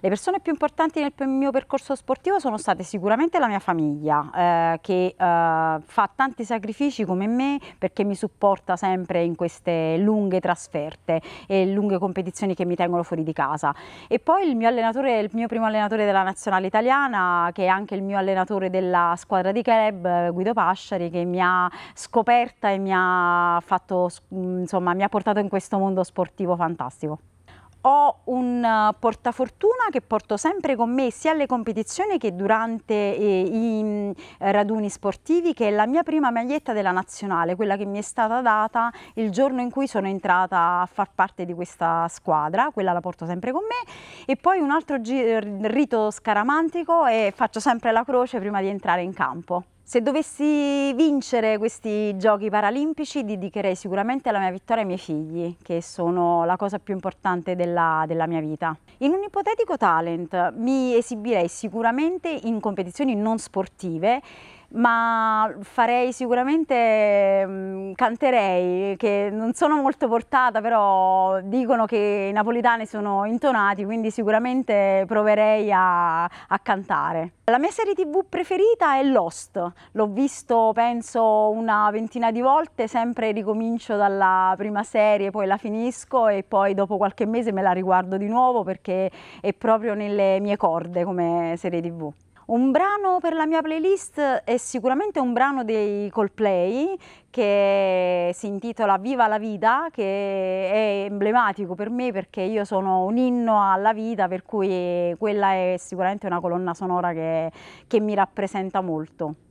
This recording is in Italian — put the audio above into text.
Le persone più importanti nel mio percorso sportivo sono state sicuramente la mia famiglia, eh, che eh, fa tanti sacrifici come me perché mi supporta sempre in queste lunghe trasferte e lunghe competizioni che mi tengono fuori di casa. E poi il mio allenatore, il mio primo allenatore della nazionale italiana, che è anche il mio allenatore della squadra di club, eh, Guido Pasciari, che mi ha scoperta e mi ha, fatto, insomma, mi ha portato in questo mondo sportivo fantastico ho un eh, portafortuna che porto sempre con me sia alle competizioni che durante eh, i mm, raduni sportivi che è la mia prima maglietta della nazionale, quella che mi è stata data il giorno in cui sono entrata a far parte di questa squadra, quella la porto sempre con me e poi un altro rito scaramantico e faccio sempre la croce prima di entrare in campo. Se dovessi vincere questi giochi paralimpici dedicherei sicuramente la mia vittoria ai miei figli, che sono la cosa più importante della, della, mia vita. In un ipotetico talent mi esibirei sicuramente in competizioni non sportive ma farei sicuramente, mm, canterei, che non sono molto portata, però dicono che i napoletani sono intonati, quindi sicuramente proverei a, a cantare. La mia serie tv preferita è Lost, l'ho visto penso una ventina di volte, sempre ricomincio dalla prima serie, poi la finisco e poi dopo qualche mese me la riguardo di nuovo perché è proprio nelle mie corde come serie tv. Un brano per la mia playlist è sicuramente un brano dei Coldplay che si intitola Viva la vita, che è emblematico per me perché io sono un inno alla vita, per cui quella è sicuramente una colonna sonora che, che mi rappresenta molto.